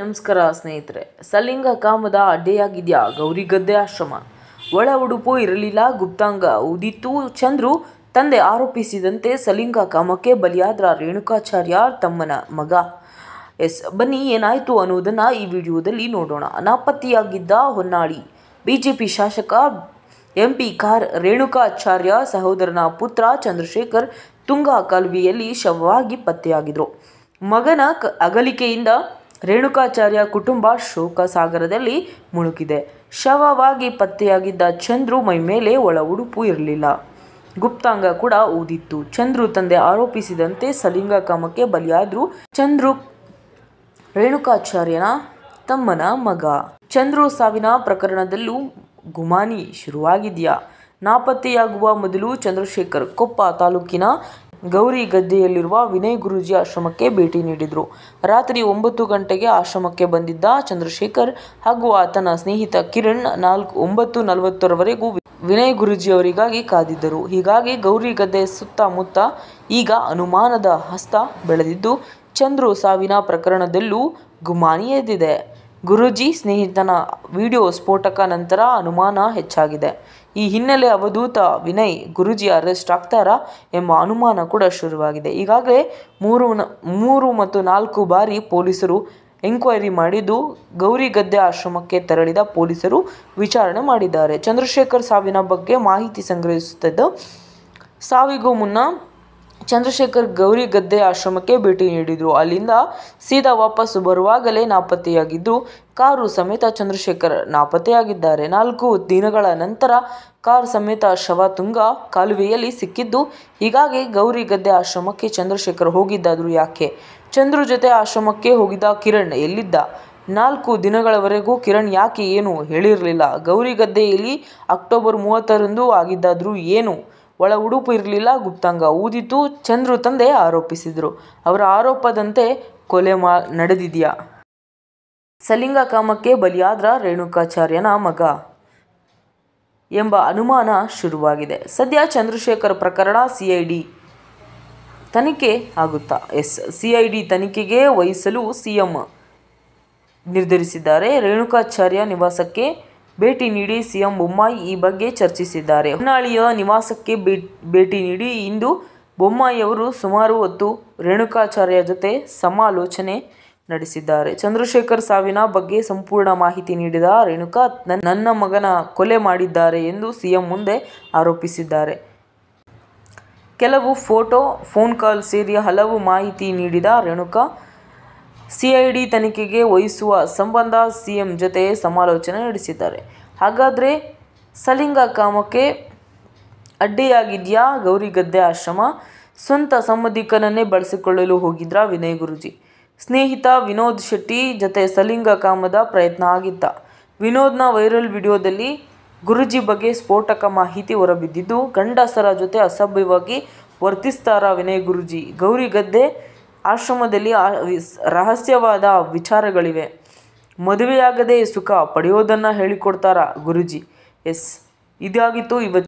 ನಮಸ್ಕಾರ ಸ್ನೇಹಿತರೆ ಸಲಿಂಗ ಕಾಮದ ಅಡ್ಡೆಯಾಗಿದೆಯಾ ಗೌರಿಗದ್ದೆ ಆಶ್ರಮ ಒಳ ಉಡುಪು ಇರಲಿಲ್ಲ ಗುಪ್ತಾಂಗ ಉದಿತ್ತು ಚಂದ್ರು ತಂದೆ ಆರೋಪಿಸಿದಂತೆ ಸಲಿಂಗ ಕಾಮಕ್ಕೆ ಬಲಿಯಾದ್ರ ರೇಣುಕಾಚಾರ್ಯ ತಮ್ಮನ ಮಗ ಎಸ್ ಬನ್ನಿ ಏನಾಯಿತು ಅನ್ನೋದನ್ನು ಈ ವಿಡಿಯೋದಲ್ಲಿ ನೋಡೋಣ ನಾಪತ್ತೆಯಾಗಿದ್ದ ಹೊನ್ನಾಳಿ ಬಿಜೆಪಿ ಶಾಸಕ ಎಂ ಪಿ ಕಾರ್ ರೇಣುಕಾಚಾರ್ಯ ಸಹೋದರನ ಪುತ್ರ ಚಂದ್ರಶೇಖರ್ ತುಂಗಾ ಕಾಲುವೆಯಲ್ಲಿ ಶವವಾಗಿ ಪತ್ತೆಯಾಗಿದ್ದರು ಮಗನ ಕ ಅಗಲಿಕೆಯಿಂದ ರೇಣುಕಾಚಾರ್ಯ ಕುಟುಂಬ ಶೋಕ ಸಾಗರದಲ್ಲಿ ಮುಳುಗಿದೆ ಶವವಾಗಿ ಪತ್ತೆಯಾಗಿದ್ದ ಚಂದ್ರು ಮೇಲೆ ಒಳ ಉಡುಪು ಇರಲಿಲ್ಲ ಗುಪ್ತಾಂಗ ಕೂಡ ಊದಿತ್ತು ಚಂದ್ರು ತಂದೆ ಆರೋಪಿಸಿದಂತೆ ಸಲಿಂಗ ಕಾಮಕ್ಕೆ ಬಲಿಯಾದ್ರು ಚಂದ್ರು ರೇಣುಕಾಚಾರ್ಯನ ತಮ್ಮನ ಮಗ ಚಂದ್ರು ಸಾವಿನ ಪ್ರಕರಣದಲ್ಲೂ ಗುಮಾನಿ ಶುರುವಾಗಿದೆಯಾ ನಾಪತ್ತೆಯಾಗುವ ಮೊದಲು ಚಂದ್ರಶೇಖರ್ ಕೊಪ್ಪ ತಾಲೂಕಿನ ಗೌರಿ ಗದ್ದೆಯಲ್ಲಿರುವ ವಿನಯ್ ಗುರುಜಿ ಆಶ್ರಮಕ್ಕೆ ಭೇಟಿ ನೀಡಿದರು ರಾತ್ರಿ ಒಂಬತ್ತು ಗಂಟೆಗೆ ಆಶ್ರಮಕ್ಕೆ ಬಂದಿದ್ದ ಚಂದ್ರಶೇಖರ್ ಹಾಗೂ ಆತನ ಸ್ನೇಹಿತ ಕಿರಣ್ ನಾಲ್ಕು ಒಂಬತ್ತು ನಲವತ್ತರವರೆಗೂ ವಿನಯ್ ಗುರುಜಿಯವರಿಗಾಗಿ ಕಾದಿದ್ದರು ಹೀಗಾಗಿ ಗೌರಿ ಗದ್ದೆ ಸುತ್ತಮುತ್ತ ಈಗ ಅನುಮಾನದ ಹಸ್ತ ಬೆಳೆದಿದ್ದು ಚಂದ್ರು ಸಾವಿನ ಪ್ರಕರಣದಲ್ಲೂ ಗುಮಾನಿ ಎದ್ದಿದೆ ಗುರೂಜಿ ಸ್ನೇಹಿತನ ವಿಡಿಯೋ ಸ್ಫೋಟಕ ನಂತರ ಅನುಮಾನ ಹೆಚ್ಚಾಗಿದೆ ಈ ಹಿನ್ನೆಲೆ ಅವಧೂತ ವಿನಯ್ ಗುರುಜಿ ಅರೆಸ್ಟ್ ಆಗ್ತಾರಾ ಎಂಬ ಅನುಮಾನ ಕೂಡ ಶುರುವಾಗಿದೆ ಈಗಾಗಲೇ ಮೂರು ಮೂರು ಮತ್ತು ನಾಲ್ಕು ಬಾರಿ ಪೊಲೀಸರು ಎಂಕ್ವೈರಿ ಮಾಡಿದ್ದು ಗೌರಿ ಗದ್ದೆ ಆಶ್ರಮಕ್ಕೆ ತೆರಳಿದ ಪೊಲೀಸರು ವಿಚಾರಣೆ ಮಾಡಿದ್ದಾರೆ ಚಂದ್ರಶೇಖರ್ ಸಾವಿನ ಬಗ್ಗೆ ಮಾಹಿತಿ ಸಂಗ್ರಹಿಸುತ್ತಿದ್ದು ಸಾವಿಗೂ ಮುನ್ನ ಚಂದ್ರಶೇಖರ್ ಗೌರಿ ಗದ್ದೆ ಆಶ್ರಮಕ್ಕೆ ಭೇಟಿ ನೀಡಿದರು ಅಲ್ಲಿಂದ ಸೀದಾ ವಾಪಸ್ಸು ಬರುವಾಗಲೇ ನಾಪತ್ತೆಯಾಗಿದ್ದು ಕಾರು ಸಮೇತ ಚಂದ್ರಶೇಖರ್ ನಾಪತ್ತೆಯಾಗಿದ್ದಾರೆ ನಾಲ್ಕು ದಿನಗಳ ನಂತರ ಕಾರ್ ಸಮೇತ ಶವ ತುಂಗ ಕಾಲುವೆಯಲ್ಲಿ ಸಿಕ್ಕಿದ್ದು ಹೀಗಾಗಿ ಗೌರಿ ಗದ್ದೆ ಆಶ್ರಮಕ್ಕೆ ಚಂದ್ರಶೇಖರ್ ಹೋಗಿದ್ದಾದರೂ ಯಾಕೆ ಚಂದ್ರ ಜೊತೆ ಆಶ್ರಮಕ್ಕೆ ಹೋಗಿದ್ದ ಕಿರಣ್ ಎಲ್ಲಿದ್ದ ನಾಲ್ಕು ದಿನಗಳವರೆಗೂ ಕಿರಣ್ ಯಾಕೆ ಏನು ಹೇಳಿರಲಿಲ್ಲ ಗೌರಿ ಗದ್ದೆಯಲ್ಲಿ ಅಕ್ಟೋಬರ್ ಮೂವತ್ತರಂದು ಆಗಿದ್ದಾದರೂ ಏನು ಒಳ ಉಡುಪು ಇರಲಿಲ್ಲ ಗುಪ್ತಾಂಗ ಊದಿತು ಚಂದ್ರು ತಂದೆ ಆರೋಪಿಸಿದರು ಅವರ ಆರೋಪದಂತೆ ಕೊಲೆ ಮಾ ನಡೆದಿದೆಯಾ ಸಲಿಂಗ ಕಾಮಕ್ಕೆ ಬಲಿಯಾದ್ರ ರೇಣುಕಾಚಾರ್ಯನ ಮಗ ಎಂಬ ಅನುಮಾನ ಶುರುವಾಗಿದೆ ಸದ್ಯ ಚಂದ್ರಶೇಖರ್ ಪ್ರಕರಣ ಸಿ ಐ ಡಿ ತನಿಖೆ ಆಗುತ್ತಾ ಎಸ್ ಸಿ ಐ ಡಿ ತನಿಖೆಗೆ ವಹಿಸಲು ಸಿ ಎಂ ನಿರ್ಧರಿಸಿದ್ದಾರೆ ರೇಣುಕಾಚಾರ್ಯ ನಿವಾಸಕ್ಕೆ ಭೇಟಿ ನೀಡಿ ಸಿಎಂ ಬೊಮ್ಮಾಯಿ ಈ ಬಗ್ಗೆ ಚರ್ಚಿಸಿದ್ದಾರೆ ಹೊನ್ನಾಳಿಯ ನಿವಾಸಕ್ಕೆ ಭೇಟಿ ನೀಡಿ ಇಂದು ಬೊಮ್ಮಾಯಿಯವರು ಸುಮಾರು ಹೊತ್ತು ರೇಣುಕಾಚಾರ್ಯ ಜೊತೆ ಸಮಾಲೋಚನೆ ನಡೆಸಿದ್ದಾರೆ ಚಂದ್ರಶೇಖರ್ ಸಾವಿನ ಬಗ್ಗೆ ಸಂಪೂರ್ಣ ಮಾಹಿತಿ ನೀಡಿದ ರೇಣುಕಾ ನನ್ನ ಮಗನ ಕೊಲೆ ಮಾಡಿದ್ದಾರೆ ಎಂದು ಸಿಎಂ ಮುಂದೆ ಆರೋಪಿಸಿದ್ದಾರೆ ಕೆಲವು ಫೋಟೋ ಫೋನ್ ಕಾಲ್ ಸೇರಿ ಹಲವು ಮಾಹಿತಿ ನೀಡಿದ ರೇಣುಕಾ ಸಿಐಡಿ ತನಿಖೆಗೆ ವಹಿಸುವ ಸಂಬಂಧ ಸಿಎಂ ಜೊತೆ ಸಮಾಲೋಚನೆ ನಡೆಸಿದ್ದಾರೆ ಹಾಗಾದರೆ ಸಲಿಂಗ ಕಾಮಕ್ಕೆ ಅಡ್ಡಿಯಾಗಿದೆಯಾ ಗೌರಿಗದ್ದೆ ಆಶ್ರಮ ಸ್ವಂತ ಸಂಬಂಧಿಕನನ್ನೇ ಬಳಸಿಕೊಳ್ಳಲು ಹೋಗಿದ್ರ ವಿನಯ್ ಗುರುಜಿ ಸ್ನೇಹಿತ ವಿನೋದ್ ಶೆಟ್ಟಿ ಜೊತೆ ಸಲಿಂಗ ಕಾಮದ ಪ್ರಯತ್ನ ಆಗಿದ್ದ ವಿನೋದ್ನ ವೈರಲ್ ವಿಡಿಯೋದಲ್ಲಿ ಗುರುಜಿ ಬಗ್ಗೆ ಸ್ಫೋಟಕ ಮಾಹಿತಿ ಹೊರಬಿದ್ದಿದ್ದು ಗಂಡಸರ ಜೊತೆ ಅಸಭ್ಯವಾಗಿ ವರ್ತಿಸ್ತಾರ ವಿನಯ್ ಗುರುಜಿ ಗೌರಿಗದ್ದೆ ಆಶ್ರಮದಲ್ಲಿ ರಹಸ್ಯವಾದ ವಿಚಾರಗಳಿವೆ ಮದುವೆಯಾಗದೇ ಸುಖ ಪಡೆಯೋದನ್ನು ಹೇಳಿಕೊಡ್ತಾರ ಗುರುಜಿ. ಎಸ್ ಇದಾಗಿತ್ತು ಇವತ್ತು